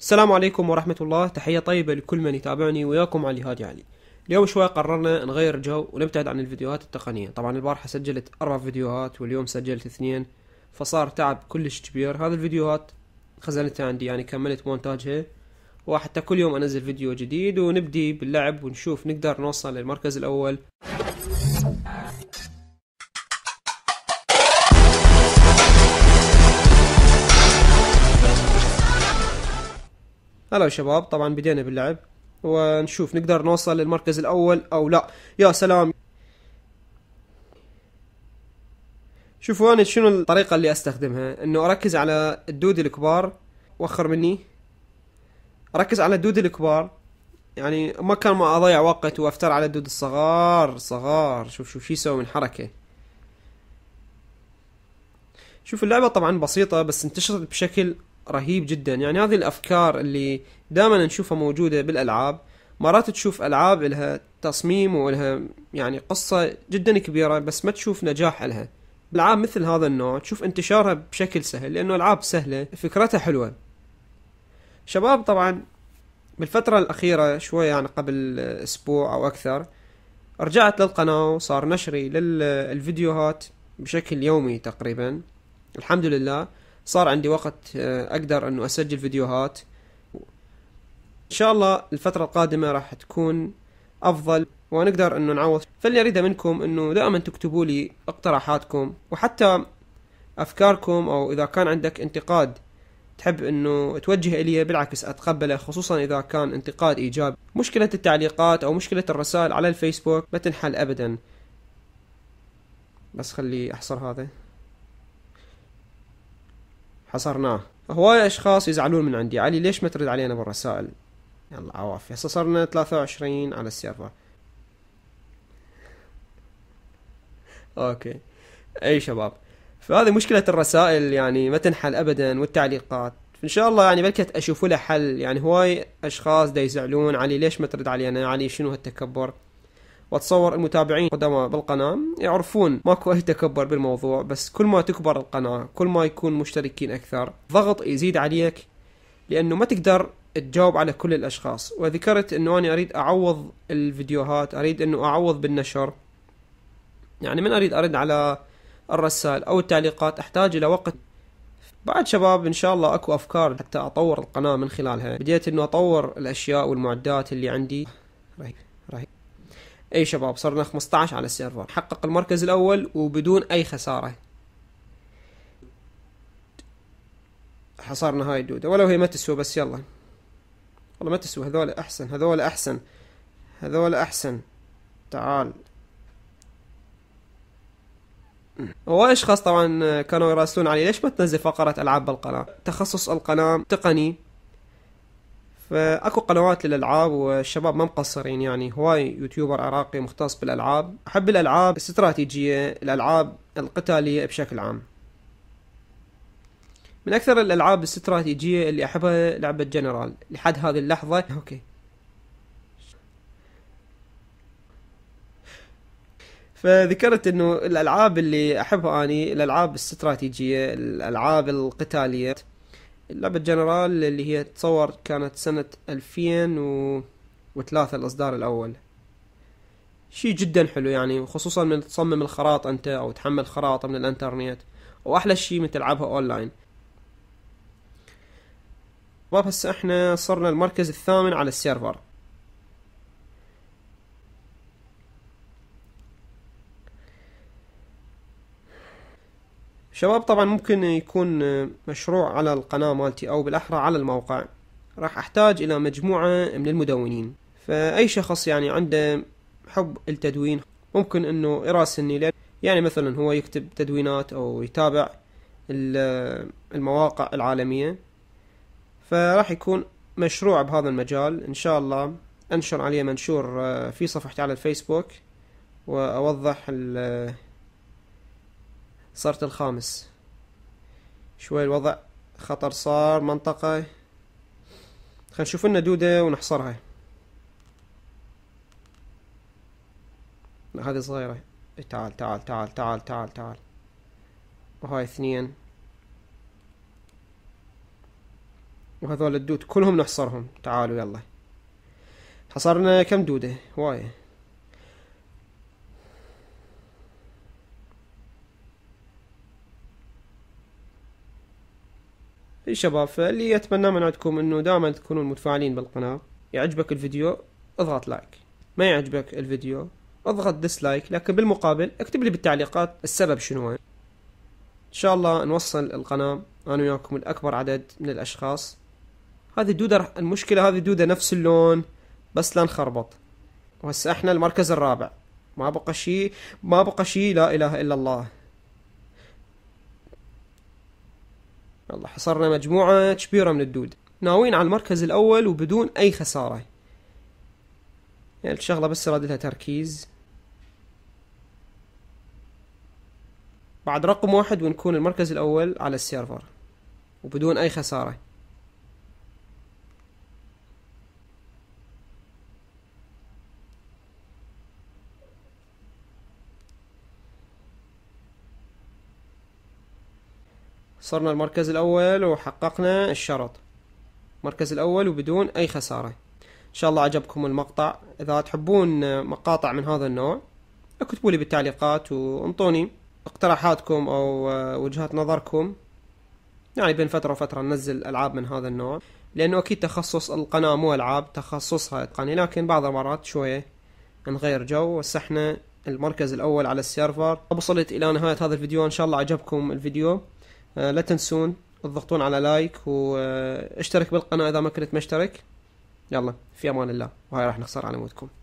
السلام عليكم ورحمة الله تحية طيبة لكل من يتابعني وياكم علي هادي علي اليوم شوي قررنا نغير جو ونبتعد عن الفيديوهات التقنية طبعا البارحة سجلت أربع فيديوهات واليوم سجلت اثنين فصار تعب كلش كبير هذه الفيديوهات خزنتها عندي يعني كملت مونتاجها وحتى كل يوم أنزل فيديو جديد ونبدي باللعب ونشوف نقدر نوصل للمركز الأول هلا شباب طبعا بدينا باللعب ونشوف نقدر نوصل للمركز الاول او لا يا سلام شوفوا انا شنو الطريقه اللي استخدمها انه اركز على الدود الكبار وخر مني اركز على الدود الكبار يعني ما كان ما اضيع وقت وافتر على الدود الصغار صغار شوف شوف شو يسوي من حركه شوف اللعبه طبعا بسيطه بس انتشرت بشكل رهيب جدا يعني هذه الافكار اللي دائما نشوفها موجوده بالالعاب مرات تشوف العاب لها تصميم ولها يعني قصه جدا كبيره بس ما تشوف نجاح لها بالعاب مثل هذا النوع تشوف انتشارها بشكل سهل لانه العاب سهله فكرتها حلوه شباب طبعا بالفترة الأخيرة شوية يعني قبل أسبوع أو أكثر رجعت للقناة وصار نشري للفيديوهات بشكل يومي تقريبا الحمد لله صار عندي وقت آه، اقدر انه اسجل فيديوهات ان شاء الله الفترة القادمة راح تكون افضل ونقدر انه نعوض فاللي اريده منكم انه دائما تكتبوا لي اقتراحاتكم وحتى افكاركم او اذا كان عندك انتقاد تحب انه توجه الي بالعكس اتقبله خصوصا اذا كان انتقاد ايجابي مشكلة التعليقات او مشكلة الرسائل على الفيسبوك ما تنحل ابدا بس خلي احصر هذا حصرناه هواي اشخاص يزعلون من عندي علي ليش ما ترد علينا بالرسائل يلا عوافي هسه صرنا 23 على السيرفر اوكي اي شباب فهذه مشكلة الرسائل يعني ما تنحل ابدا والتعليقات ان شاء الله يعني بلكت اشوف لها حل يعني هواي اشخاص دا يزعلون علي ليش ما ترد علينا علي شنو هالتكبر واتصور المتابعين قدما بالقناه يعرفون ماكو اي تكبر بالموضوع بس كل ما تكبر القناه كل ما يكون مشتركين اكثر ضغط يزيد عليك لانه ما تقدر تجاوب على كل الاشخاص وذكرت انه انا اريد اعوض الفيديوهات اريد انه اعوض بالنشر يعني من اريد ارد على الرسائل او التعليقات احتاج الى وقت بعد شباب ان شاء الله اكو افكار حتى اطور القناه من خلالها بديت انه اطور الاشياء والمعدات اللي عندي رهيب رهيب اي شباب صرنا 15 على السيرفر حقق المركز الاول وبدون اي خساره حصرنا هاي الدوده ولو هي ما تسوى بس يلا والله ما تسوى هذول احسن هذول احسن هذول احسن تعال هو اشخاص طبعا كانوا يراسلون علي ليش ما تنزل فقره العاب بالقناه تخصص القناه تقني فاكو قنوات للالعاب والشباب ما مقصرين يعني هواي يوتيوبر عراقي مختص بالالعاب احب الالعاب الاستراتيجيه الالعاب القتاليه بشكل عام من اكثر الالعاب الاستراتيجيه اللي احبها لعبه جنرال لحد هذه اللحظه اوكي فذكرت انه الالعاب اللي احبها اني الالعاب الاستراتيجيه الالعاب القتاليه لعبة جنرال اللي هي تصور كانت سنة ألفين وثلاثة الإصدار الأول شيء جدا حلو يعني خصوصا من تصمم الخرائط أنت أو تحمل خرائط من الإنترنت وأحلى شيء من تلعبها أونلاين بس احنا صرنا المركز الثامن على السيرفر شباب طبعا ممكن يكون مشروع على القناة مالتي أو بالأحرى على الموقع راح أحتاج إلى مجموعة من المدونين فأي شخص يعني عنده حب التدوين ممكن أنه يراسلني لأن يعني مثلا هو يكتب تدوينات أو يتابع المواقع العالمية فراح يكون مشروع بهذا المجال إن شاء الله أنشر عليه منشور آه، في صفحتي على الفيسبوك وأوضح صرت الخامس شوي الوضع خطر صار منطقة خلينا نشوف لنا دودة ونحصرها هذه صغيرة إيه، تعال تعال تعال تعال تعال تعال وهاي اثنين وهذول الدود كلهم نحصرهم تعالوا يلا حصرنا كم دودة هواية شباب فاللي اتمناه من عندكم انه دائما تكونون متفاعلين بالقناه يعجبك الفيديو اضغط لايك ما يعجبك الفيديو اضغط ديسلايك لكن بالمقابل اكتب لي بالتعليقات السبب شنو ان شاء الله نوصل القناه انا وياكم الاكبر عدد من الاشخاص هذه الدوده رح المشكله هذه الدوده نفس اللون بس لا نخربط وهسه احنا المركز الرابع ما بقى شيء ما بقى شيء لا اله الا الله يلا حصرنا مجموعة كبيرة من الدود ناويين على المركز الأول وبدون أي خسارة يعني الشغلة بس رادلها تركيز بعد رقم واحد ونكون المركز الأول على السيرفر وبدون أي خسارة صرنا المركز الأول وحققنا الشرط مركز الأول وبدون أي خسارة إن شاء الله عجبكم المقطع إذا تحبون مقاطع من هذا النوع اكتبوا لي بالتعليقات وانطوني اقتراحاتكم أو وجهات نظركم يعني بين فترة وفترة ننزل ألعاب من هذا النوع لأنه أكيد تخصص القناة مو ألعاب تخصصها إتقاني لكن بعض المرات شوية نغير جو وسحنا المركز الأول على السيرفر وصلت إلى نهاية هذا الفيديو إن شاء الله عجبكم الفيديو آه، لا تنسون تضغطون على لايك واشترك آه، بالقناة إذا ما كنت مشترك يلا في أمان الله وهاي راح نخسر على موتكم